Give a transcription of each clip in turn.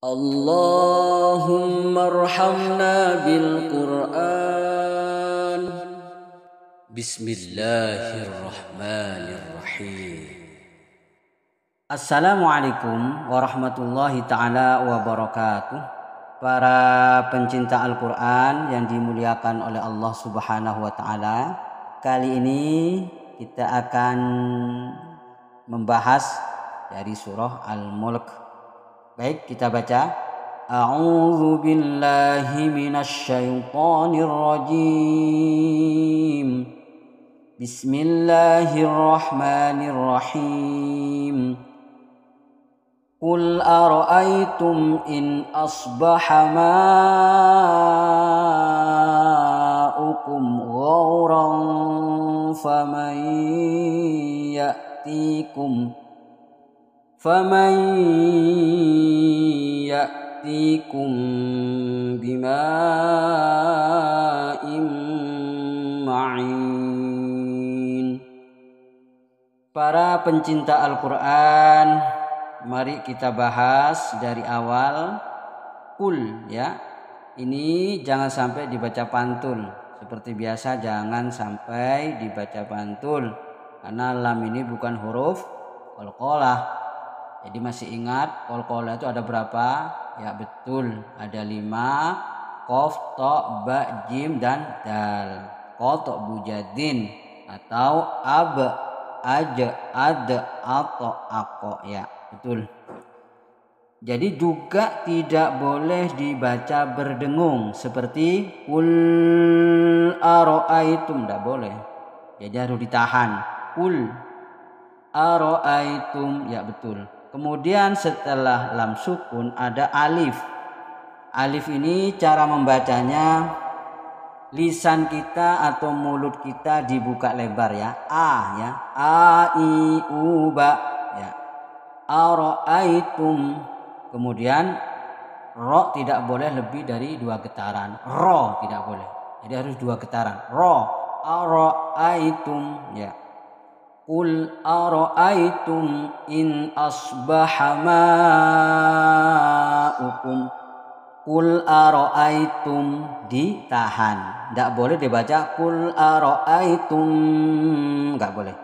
اللهم ارحمنا bil بسم الله Assalamualaikum warahmatullahi taala wabarakatuh. Para pencinta Al-Qur'an yang dimuliakan oleh Allah Subhanahu wa taala, kali ini kita akan membahas dari surah Al-Mulk Baik, kita baca. A'udzu billahi minasy syaithanir rajim. Bismillahirrahmanirrahim. قل أرأيتم إن أصبح ماؤكم غورا فمن يأتيكم ۖ فمن يأتيكم بماء معين Para pencinta Al-Quran, mari kita bahas dari awal. Kul ya, ini jangan sampai dibaca pantul. Seperti biasa jangan sampai dibaca pantul. Karena lam ini bukan huruf kolkolah jadi masih ingat kol-kola itu ada berapa? Ya betul, ada lima. Kof, to, ba, jim, dan dal. Kol, to, bujadin. Atau ab, aja, ada, atau ako. Ya, betul. Jadi juga tidak boleh dibaca berdengung seperti kul aroaitum tidak boleh. Jadi harus ditahan. Kul aroaitum ya betul kemudian setelah lam sukun ada alif alif ini cara membacanya lisan kita atau mulut kita dibuka lebar ya a ya a i u ba ya aroaitum kemudian ro tidak boleh lebih dari dua getaran ro tidak boleh jadi harus dua getaran ro aroaitum ya قل أرأيتم إن أصبح ماؤكم Kul aro'aitum ditahan. Tidak boleh dibaca kul aro'aitum. tidak boleh.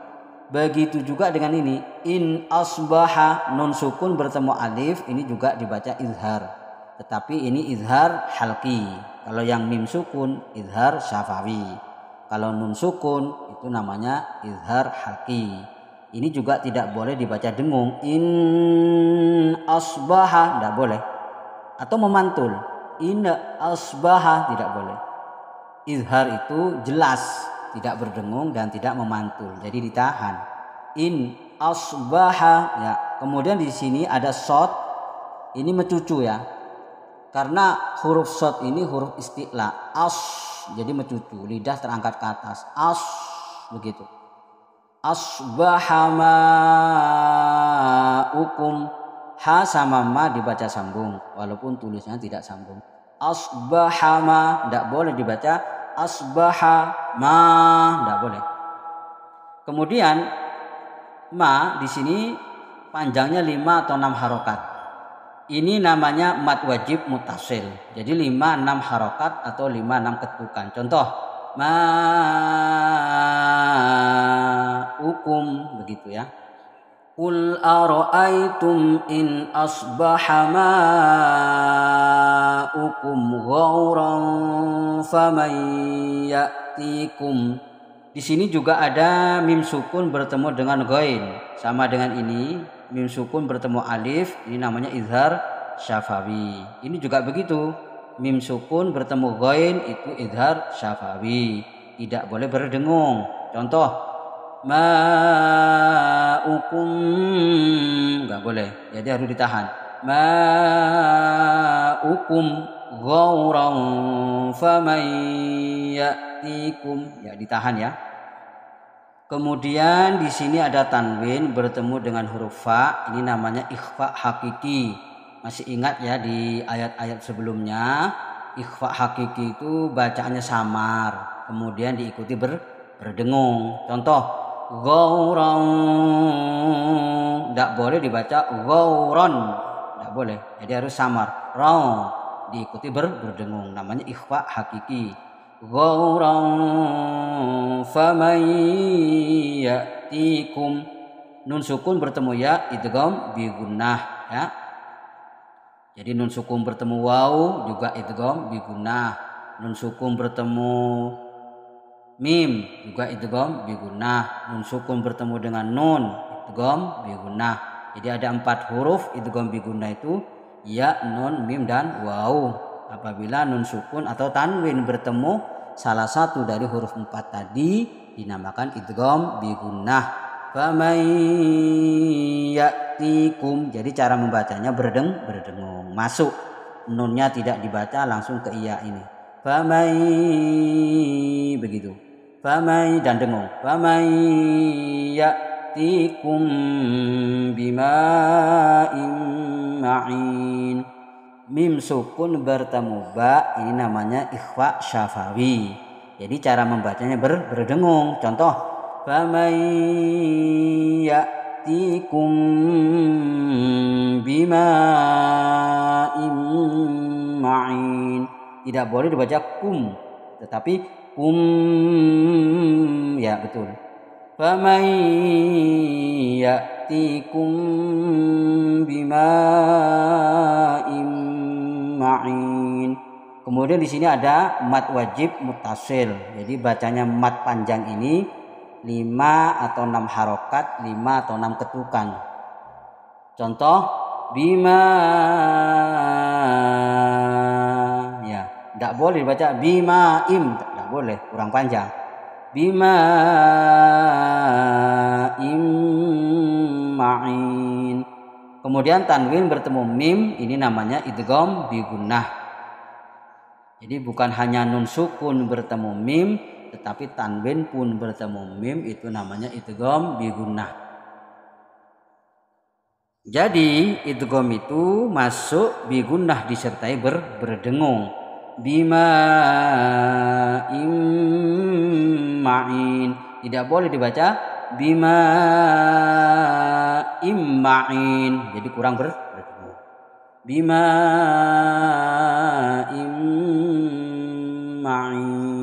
Begitu juga dengan ini. In asbaha nun sukun bertemu alif. Ini juga dibaca izhar. Tetapi ini izhar halki. Kalau yang mim sukun izhar syafawi. Kalau nun sukun itu namanya izhar haki. Ini juga tidak boleh dibaca dengung. In asbaha tidak boleh. Atau memantul. In asbaha tidak boleh. Izhar itu jelas, tidak berdengung dan tidak memantul. Jadi ditahan. In asbaha ya. Kemudian di sini ada sod. Ini mencucu ya. Karena huruf sod ini huruf istilah. As jadi mencucu lidah terangkat ke atas. As begitu. asbahama ukum ha sama ma dibaca sambung walaupun tulisnya tidak sambung. asbahama tidak boleh dibaca asbaha ma tidak boleh. Kemudian ma di sini panjangnya 5 atau 6 harokat. Ini namanya mat wajib mutasil. Jadi 5 6 harokat atau 5 6 ketukan. Contoh ma'ukum begitu ya Qul ara'aytum in asbaha ma'ukum ghauran faman ya'tikum di sini juga ada mim sukun bertemu dengan ghain, sama dengan ini mim sukun bertemu alif ini namanya izhar syafawi ini juga begitu mim sukun bertemu ghain itu idhar syafawi. Tidak boleh berdengung. Contoh ma ukum enggak boleh. Jadi ya, harus ditahan. ma Ma'ukum ghauran faman ya'tikum. Ya ditahan ya. Kemudian di sini ada tanwin bertemu dengan huruf fa, ini namanya ikhfa hakiki masih ingat ya di ayat-ayat sebelumnya ikhfa hakiki itu bacaannya samar kemudian diikuti ber, berdengung contoh gauron tidak boleh dibaca gauron tidak boleh jadi harus samar rau diikuti ber, berdengung namanya ikhfa hakiki gauron faman ya'tikum nun sukun bertemu ya idgham bi gunnah ya jadi nun sukun bertemu wau juga idgham biguna. Nun sukun bertemu mim juga idgham biguna. Nun sukun bertemu dengan nun idgham biguna. Jadi ada empat huruf idgham biguna itu ya, nun, mim dan wau. Apabila nun sukun atau tanwin bertemu salah satu dari huruf empat tadi dinamakan idgham bigunnah famayatikum. Jadi cara membacanya berdeng berdengung. Masuk nunnya tidak dibaca langsung ke iya ini. famay begitu. famay dan dengung. Famai bima bima ma'in. Mim sukun bertemu ba ini namanya ikhwa syafawi. Jadi cara membacanya ber, berdengung. Contoh فمن يأتيكم بماء معين tidak boleh dibaca kum tetapi kum ya betul فمن يأتيكم بماء معين Kemudian di sini ada mat wajib mutasil. Jadi bacanya mat panjang ini lima atau enam harokat, lima atau enam ketukan. Contoh, bima ya tidak boleh baca bima im tidak boleh kurang panjang bima im ma'in kemudian tanwin bertemu mim ini namanya idgham bigunnah jadi bukan hanya nun sukun bertemu mim tetapi tanwin pun bertemu mim itu namanya idgham bigunnah. Jadi idgham itu masuk bigunnah disertai ber, berdengung bima immain tidak boleh dibaca bima immain jadi kurang ber, bima immain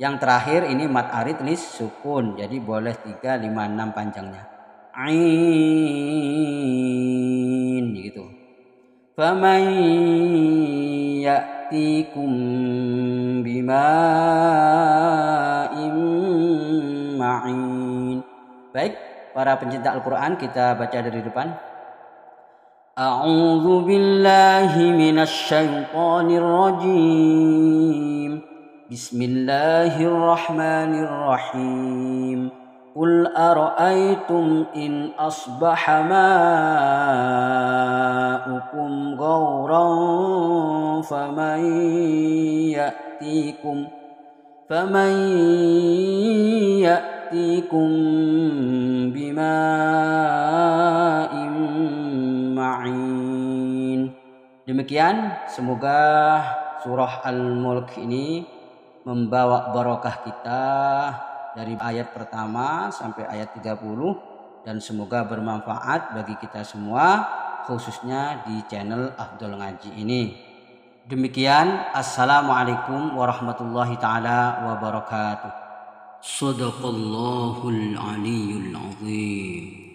yang terakhir ini mat arid lis sukun. Jadi boleh tiga lima enam panjangnya. Ain gitu. Faman ya'tikum bima ma'in. Baik, para pencinta Al-Qur'an kita baca dari depan. A'udzu billahi minasy syaithanir rajim بسم الله الرحمن الرحيم قل أرأيتم إن أصبح ماؤكم غورا فمن يأتيكم فمن يأتيكم بماء معين Demikian, semoga surah Al-Mulk ini membawa barokah kita dari ayat pertama sampai ayat 30 dan semoga bermanfaat bagi kita semua khususnya di channel Abdul Ngaji ini. Demikian Assalamualaikum warahmatullahi taala wabarakatuh. Sadaqallahul aliyyul azim.